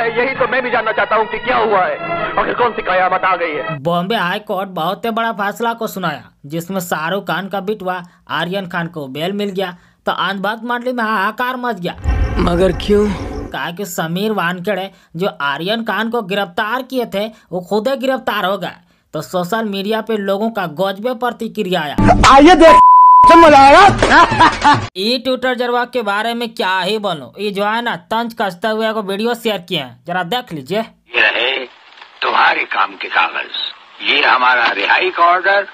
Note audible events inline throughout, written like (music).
है यही तो मैं भी जानना चाहता हूँ कि क्या हुआ है आखिर कौन सी कयामत आ गई है बॉम्बे हाई कोर्ट बहुत ही बड़ा फैसला को सुनाया जिसमें शाहरुख खान का बिटवा आर्यन खान को बेल मिल गया तो आंधभक्त मंडली में हाहाकार मच गया मगर क्यों कहा कि समीर वानखेड़े जो आर्यन खान को गिरफ्तार किए थे वो खुद ही गिरफ्तार हो गए तो सोशल मीडिया पे लोगों का गजबे प्रतिक्रिया आया आइए देख (laughs) ई ट्विटर जरवा के बारे में क्या ही बोलो ये जो है ना तंज कसते हुए को वीडियो शेयर किए हैं जरा देख लीजिए यह है तुम्हारे काम के कागज ये हमारा रिहाई का ऑर्डर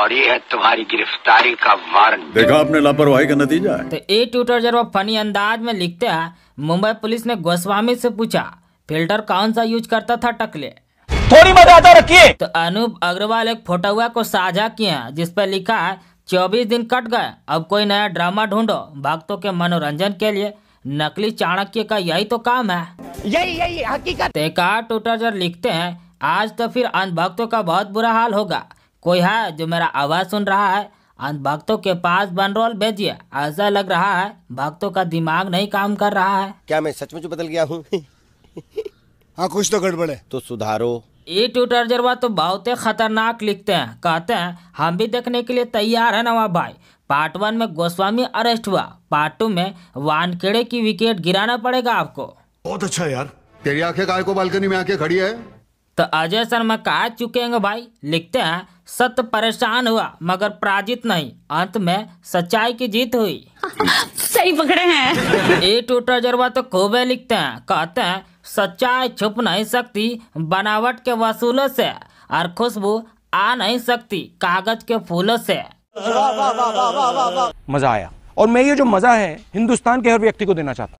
और ये है तुम्हारी गिरफ्तारी का वारंट देखा आपने लापरवाही का नतीजा तो ये ट्विटर जरवा फनी अंदाज में लिखते हैं मुंबई पुलिस ने गोस्वामी ऐसी पूछा फिल्टर कौन सा यूज करता था टकले थोड़ी मर्यादा रखिए तो अनूप अग्रवाल एक फोटोआ को साझा किए जिस पर लिखा है चौबीस दिन कट गए अब कोई नया ड्रामा ढूंढो भक्तों के मनोरंजन के लिए नकली चाणक्य का यही तो काम है यही यही हकीकत तो एकार ट्विटर लिखते हैं आज तो फिर अंधभक्तों का बहुत बुरा हाल होगा कोई है जो मेरा आवाज़ सुन रहा है भक्तों के पास बनरोल भेजिए ऐसा लग रहा है भक्तों का दिमाग नहीं काम कर रहा है क्या मैं सचमुच बदल गया हूँ (laughs) हाँ कुछ तो गड़बड़ है तो सुधारो ये ट्विटर जरवा तो बहुत ही खतरनाक लिखते हैं कहते हैं हम भी देखने के लिए तैयार हैं नवाब भाई पार्ट वन में गोस्वामी अरेस्ट हुआ पार्ट टू में वानखेड़े की विकेट गिराना पड़ेगा आपको बहुत अच्छा यार तेरी आंखें काय को बालकनी में आके खड़ी है तो अजय शर्मा कहा हैं भाई लिखते हैं सत्य परेशान हुआ मगर पराजित नहीं अंत में सच्चाई की जीत हुई सही पकड़े हैं ये ट्विटर जरवा तो खूबे लिखते हैं कहते हैं सच्चाई छुप नहीं सकती बनावट के वसूलों से और खुशबू आ नहीं सकती कागज के फूलों से मजा आया और मैं ये जो मजा है हिंदुस्तान के हर व्यक्ति को देना चाहता